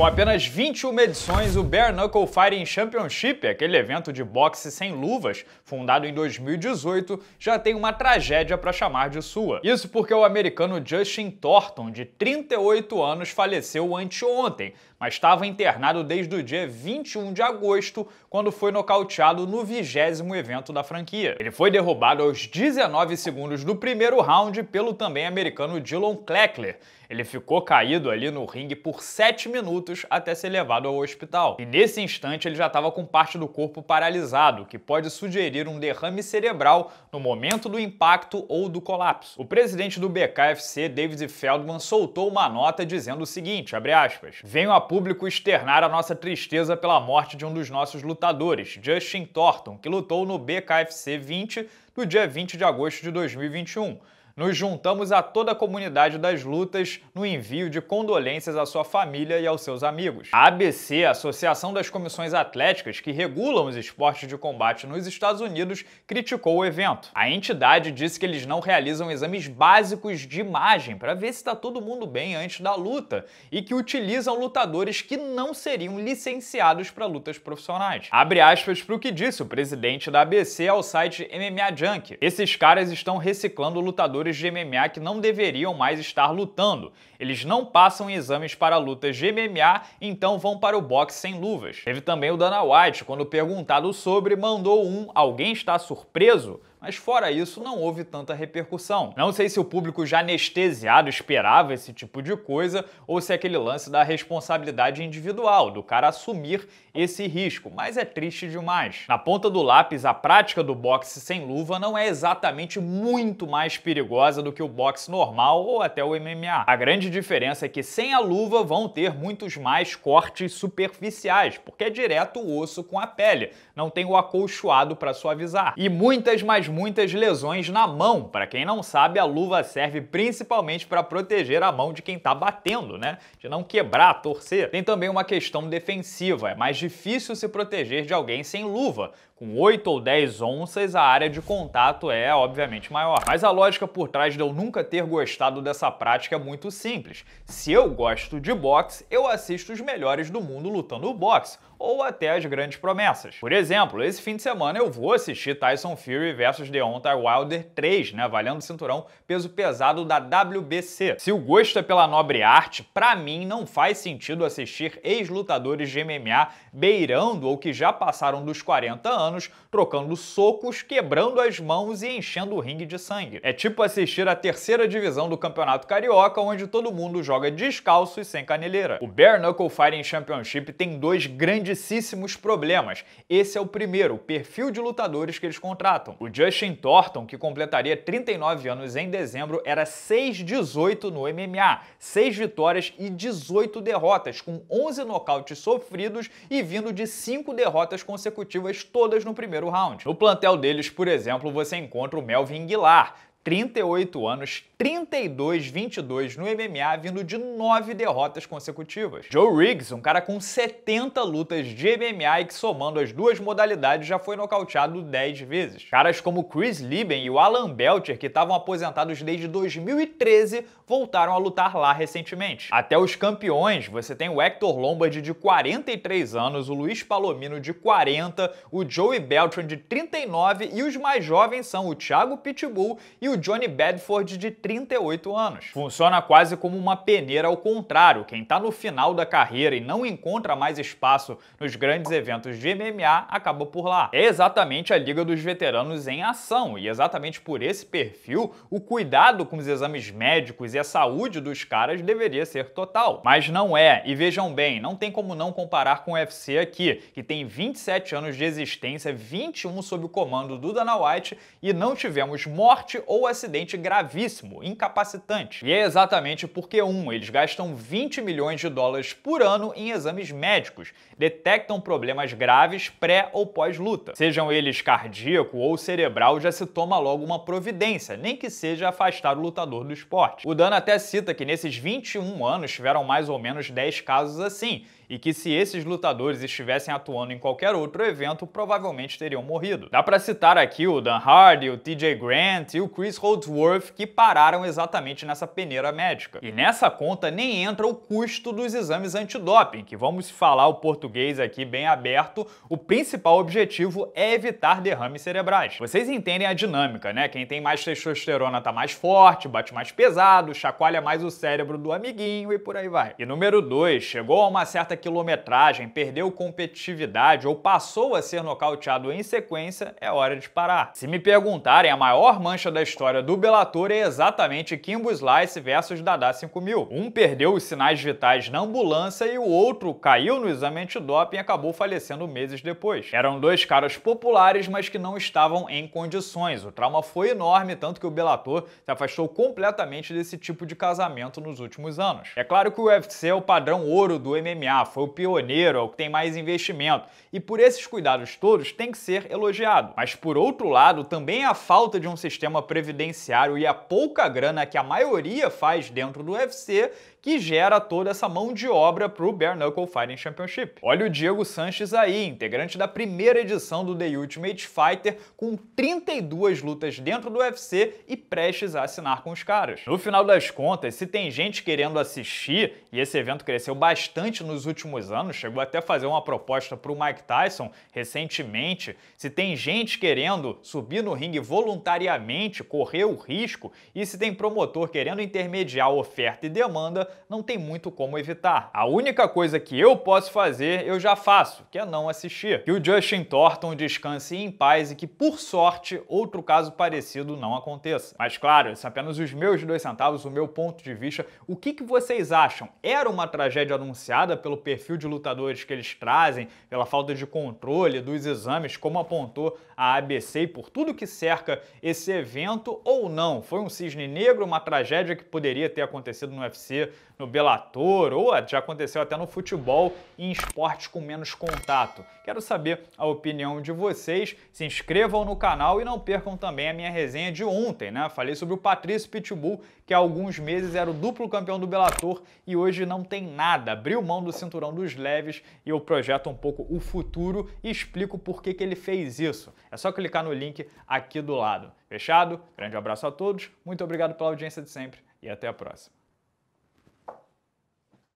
Com apenas 21 edições, o Bare Knuckle Fighting Championship, aquele evento de boxe sem luvas, fundado em 2018, já tem uma tragédia para chamar de sua. Isso porque o americano Justin Thornton, de 38 anos, faleceu anteontem, mas estava internado desde o dia 21 de agosto, quando foi nocauteado no vigésimo evento da franquia. Ele foi derrubado aos 19 segundos do primeiro round pelo também americano Dylan Kleckler. Ele ficou caído ali no ringue por 7 minutos minutos até ser levado ao hospital. E nesse instante ele já estava com parte do corpo paralisado, que pode sugerir um derrame cerebral no momento do impacto ou do colapso. O presidente do BKFC, David Feldman, soltou uma nota dizendo o seguinte, aspas, Venho a público externar a nossa tristeza pela morte de um dos nossos lutadores, Justin Thornton, que lutou no BKFC 20 no dia 20 de agosto de 2021 nos juntamos a toda a comunidade das lutas no envio de condolências à sua família e aos seus amigos. A ABC, a Associação das Comissões Atléticas que regulam os esportes de combate nos Estados Unidos, criticou o evento. A entidade disse que eles não realizam exames básicos de imagem para ver se está todo mundo bem antes da luta e que utilizam lutadores que não seriam licenciados para lutas profissionais. Abre aspas para o que disse o presidente da ABC ao site MMA Junk. Esses caras estão reciclando lutadores lutadores de MMA que não deveriam mais estar lutando. Eles não passam exames para lutas de MMA, então vão para o boxe sem luvas. Teve também o Dana White, quando perguntado sobre, mandou um: Alguém está surpreso? Mas fora isso, não houve tanta repercussão. Não sei se o público já anestesiado esperava esse tipo de coisa ou se é aquele lance da responsabilidade individual, do cara assumir esse risco, mas é triste demais. Na ponta do lápis, a prática do boxe sem luva não é exatamente muito mais perigosa do que o boxe normal ou até o MMA. A grande diferença é que sem a luva vão ter muitos mais cortes superficiais, porque é direto o osso com a pele, não tem o acolchoado para suavizar. E muitas mais muitas lesões na mão. Para quem não sabe, a luva serve principalmente para proteger a mão de quem está batendo, né? De não quebrar, torcer. Tem também uma questão defensiva. É mais difícil se proteger de alguém sem luva. Com 8 ou 10 onças, a área de contato é, obviamente, maior. Mas a lógica por trás de eu nunca ter gostado dessa prática é muito simples. Se eu gosto de boxe, eu assisto os melhores do mundo lutando boxe ou até as grandes promessas. Por exemplo, esse fim de semana eu vou assistir Tyson Fury versus Deontay Wilder 3, né, valendo o cinturão peso pesado da WBC. Se o gosto é pela nobre arte, para mim não faz sentido assistir ex-lutadores de MMA beirando ou que já passaram dos 40 anos, trocando socos, quebrando as mãos e enchendo o ringue de sangue. É tipo assistir a terceira divisão do Campeonato Carioca, onde todo mundo joga descalço e sem caneleira. O Bare Knuckle Fighting Championship tem dois grandes grandíssimos problemas. Esse é o primeiro, o perfil de lutadores que eles contratam. O Justin Thornton, que completaria 39 anos em dezembro, era 6-18 no MMA, 6 vitórias e 18 derrotas, com 11 nocautes sofridos e vindo de 5 derrotas consecutivas todas no primeiro round. No plantel deles, por exemplo, você encontra o Melvin Guilar, 38 anos, 32-22 no MMA, vindo de nove derrotas consecutivas. Joe Riggs, um cara com 70 lutas de MMA e que somando as duas modalidades já foi nocauteado 10 vezes. Caras como Chris Lieben e o Alan Belcher, que estavam aposentados desde 2013, voltaram a lutar lá recentemente. Até os campeões, você tem o Hector Lombard de 43 anos, o Luiz Palomino de 40, o Joey Beltran de 39 e os mais jovens são o Thiago Pitbull e o Johnny Bedford, de 38 anos. Funciona quase como uma peneira ao contrário. Quem está no final da carreira e não encontra mais espaço nos grandes eventos de MMA acaba por lá. É exatamente a Liga dos Veteranos em ação, e exatamente por esse perfil, o cuidado com os exames médicos e a saúde dos caras deveria ser total. Mas não é, e vejam bem, não tem como não comparar com o UFC aqui, que tem 27 anos de existência, 21 sob o comando do Dana White, e não tivemos morte ou ou acidente gravíssimo, incapacitante. E é exatamente porque um, eles gastam 20 milhões de dólares por ano em exames médicos, detectam problemas graves pré ou pós-luta. Sejam eles cardíaco ou cerebral, já se toma logo uma providência, nem que seja afastar o lutador do esporte. O Dano até cita que nesses 21 anos tiveram mais ou menos 10 casos assim, e que se esses lutadores estivessem atuando em qualquer outro evento, provavelmente teriam morrido. Dá para citar aqui o Dan Hardy, o TJ Grant e o Chris Holdsworth que pararam exatamente nessa peneira médica. E nessa conta nem entra o custo dos exames antidoping, que vamos falar o português aqui bem aberto, o principal objetivo é evitar derrames cerebrais. Vocês entendem a dinâmica, né? Quem tem mais testosterona tá mais forte, bate mais pesado, chacoalha mais o cérebro do amiguinho e por aí vai. E número 2, chegou a uma certa quilometragem, perdeu competitividade ou passou a ser nocauteado em sequência, é hora de parar. Se me perguntarem, a maior mancha da história do Bellator é exatamente Kimbo Slice versus Dada 5000. Um perdeu os sinais vitais na ambulância e o outro caiu no exame antidoping e acabou falecendo meses depois. Eram dois caras populares, mas que não estavam em condições. O trauma foi enorme, tanto que o Bellator se afastou completamente desse tipo de casamento nos últimos anos. É claro que o UFC é o padrão ouro do MMA, foi o pioneiro, é o que tem mais investimento. E por esses cuidados todos tem que ser elogiado. Mas por outro lado, também a falta de um sistema previdenciário e a pouca grana que a maioria faz dentro do UFC que gera toda essa mão de obra para o Bare Knuckle Fighting Championship. Olha o Diego Sanches aí, integrante da primeira edição do The Ultimate Fighter, com 32 lutas dentro do UFC e prestes a assinar com os caras. No final das contas, se tem gente querendo assistir, e esse evento cresceu bastante nos últimos anos, chegou até a fazer uma proposta para o Mike Tyson recentemente, se tem gente querendo subir no ringue voluntariamente, correr o risco, e se tem promotor querendo intermediar oferta e demanda, não tem muito como evitar. A única coisa que eu posso fazer, eu já faço, que é não assistir. Que o Justin Thornton descanse em paz e que, por sorte, outro caso parecido não aconteça. Mas claro, isso é apenas os meus dois centavos, o meu ponto de vista. O que, que vocês acham? Era uma tragédia anunciada pelo perfil de lutadores que eles trazem, pela falta de controle dos exames, como apontou a ABC e por tudo que cerca esse evento, ou não? Foi um cisne negro, uma tragédia que poderia ter acontecido no UFC, no Bellator ou já aconteceu até no futebol e em esportes com menos contato. Quero saber a opinião de vocês. Se inscrevam no canal e não percam também a minha resenha de ontem, né? Falei sobre o Patrício Pitbull, que há alguns meses era o duplo campeão do Bellator e hoje não tem nada. Abriu mão do cinturão dos leves e eu projeto um pouco o futuro e explico por que, que ele fez isso. É só clicar no link aqui do lado. Fechado? Grande abraço a todos, muito obrigado pela audiência de sempre e até a próxima.